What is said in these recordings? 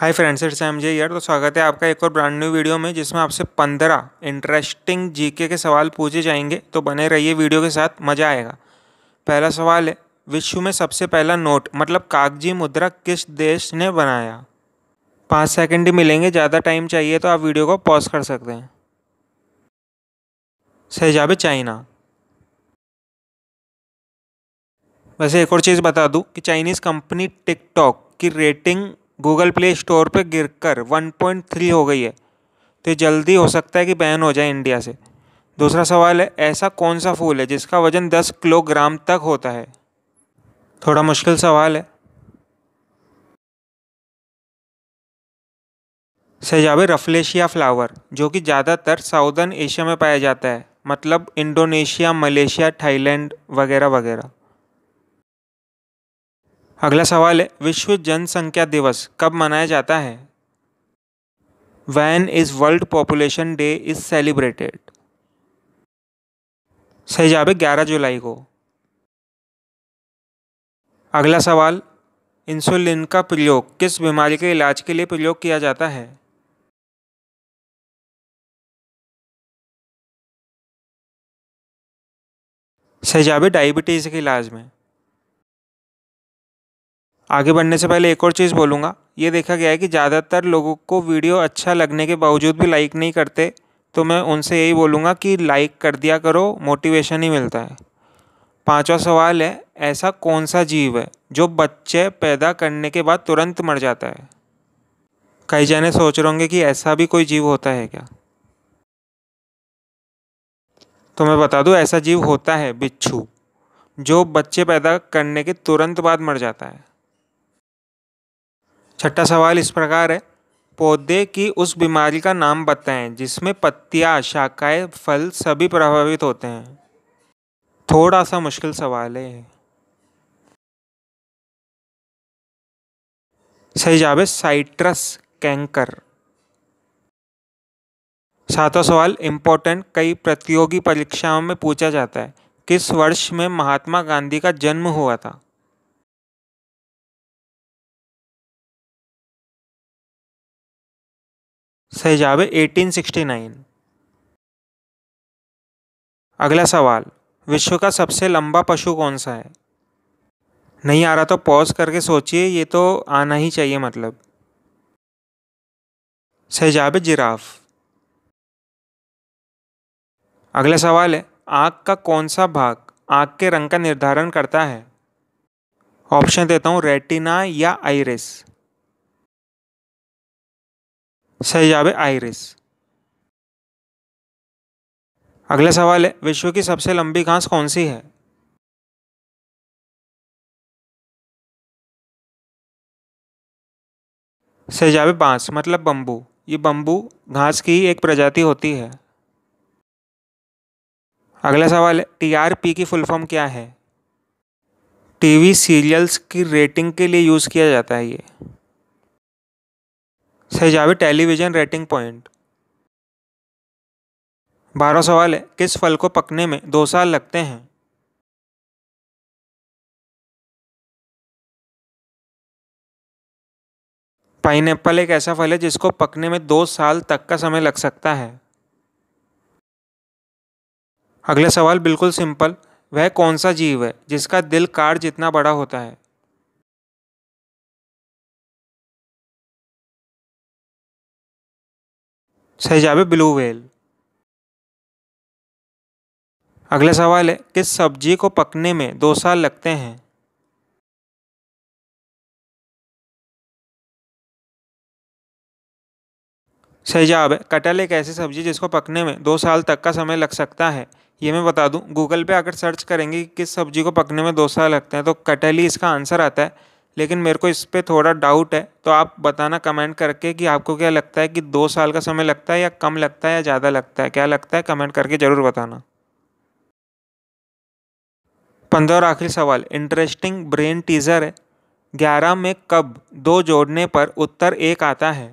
hi friends it's M J यार तो स्वागत है आपका एक और ब्रांड न्यू वीडियो में जिसमें आपसे पंद्रह इंटरेस्टिंग जीके के सवाल पूछे जाएंगे तो बने रहिए वीडियो के साथ मज़ा आएगा पहला सवाल है विश्व में सबसे पहला नोट मतलब कागजी मुद्रा किस देश ने बनाया पाँच सेकेंड ही मिलेंगे ज़्यादा टाइम चाहिए तो आप वीडियो को पॉज कर सकते हैं सहजाब चाइना वैसे एक और चीज़ बता दूँ कि चाइनीज़ कंपनी टिकटॉक की रेटिंग गूगल प्ले स्टोर पे गिरकर 1.3 हो गई है तो जल्दी हो सकता है कि बैन हो जाए इंडिया से दूसरा सवाल है ऐसा कौन सा फूल है जिसका वज़न 10 किलोग्राम तक होता है थोड़ा मुश्किल सवाल है सजावे रफलेशिया फ्लावर जो कि ज़्यादातर साउदर्न एशिया में पाया जाता है मतलब इंडोनेशिया मलेशिया थाईलैंड वगैरह वगैरह अगला सवाल है विश्व जनसंख्या दिवस कब मनाया जाता है when is world population day is celebrated सही जवाब है ग्यारह जुलाई को अगला सवाल इंसुलिन का प्रयोग किस बीमारी के इलाज के लिए प्रयोग किया जाता है सही जवाब है डायबिटीज़ के इलाज में आगे बढ़ने से पहले एक और चीज़ बोलूँगा ये देखा गया है कि ज़्यादातर लोगों को वीडियो अच्छा लगने के बावजूद भी लाइक नहीं करते तो मैं उनसे यही बोलूँगा कि लाइक कर दिया करो मोटिवेशन ही मिलता है पांचवा सवाल है ऐसा कौन सा जीव है जो बच्चे पैदा करने के बाद तुरंत मर जाता है कई जाने सोच रहे होंगे कि ऐसा भी कोई जीव होता है क्या तो मैं बता दूँ ऐसा जीव होता है बिच्छू जो बच्चे पैदा करने के तुरंत बाद मर जाता है छठा सवाल इस प्रकार है पौधे की उस बीमारी का नाम बताएं जिसमें पत्तियां, शाखाएं, फल सभी प्रभावित होते हैं थोड़ा सा मुश्किल सवाल है सही जवाब है साइट्रस कैंकर सातवां सवाल इम्पोर्टेंट कई प्रतियोगी परीक्षाओं में पूछा जाता है किस वर्ष में महात्मा गांधी का जन्म हुआ था एटीन सिक्सटी नाइन अगला सवाल विश्व का सबसे लंबा पशु कौन सा है नहीं आ रहा तो पॉज करके सोचिए ये तो आना ही चाहिए मतलब सहजाब जिराफ अगला सवाल है आँख का कौन सा भाग आँख के रंग का निर्धारण करता है ऑप्शन देता हूँ रेटिना या आइरिस है आयरिस अगला सवाल है विश्व की सबसे लंबी घास कौन सी है है बांस मतलब बम्बू ये बम्बू घास की एक प्रजाति होती है अगला सवाल है टीआरपी की फुल फॉर्म क्या है टीवी सीरियल्स की रेटिंग के लिए यूज़ किया जाता है ये सहजावे टेलीविज़न रेटिंग पॉइंट बारह सवाल है किस फल को पकने में दो साल लगते हैं एप्पल एक ऐसा फल है जिसको पकने में दो साल तक का समय लग सकता है अगला सवाल बिल्कुल सिंपल वह कौन सा जीव है जिसका दिल कार जितना बड़ा होता है सही जवाब है ब्लू वेल अगला सवाल है किस सब्जी को पकने में दो साल लगते हैं सही जवाब है कटहल एक ऐसी सब्जी जिसको पकने में दो साल तक का समय लग सकता है ये मैं बता दूं गूगल पे आकर सर्च करेंगे कि किस सब्जी को पकने में दो साल लगते हैं तो कटहल ही इसका आंसर आता है लेकिन मेरे को इस पर थोड़ा डाउट है तो आप बताना कमेंट करके कि आपको क्या लगता है कि दो साल का समय लगता है या कम लगता है या ज़्यादा लगता है क्या लगता है कमेंट करके ज़रूर बताना पंद्रह और आखिरी सवाल इंटरेस्टिंग ब्रेन टीजर है ग्यारह में कब दो जोड़ने पर उत्तर एक आता है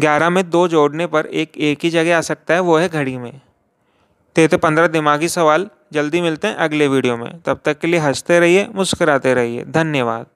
ग्यारह में दो जोड़ने पर एक एक ही जगह आ सकता है वो है घड़ी में थे तो, तो पंद्रह दिमागी सवाल जल्दी मिलते हैं अगले वीडियो में तब तक के लिए हंसते रहिए मुस्कराते रहिए धन्यवाद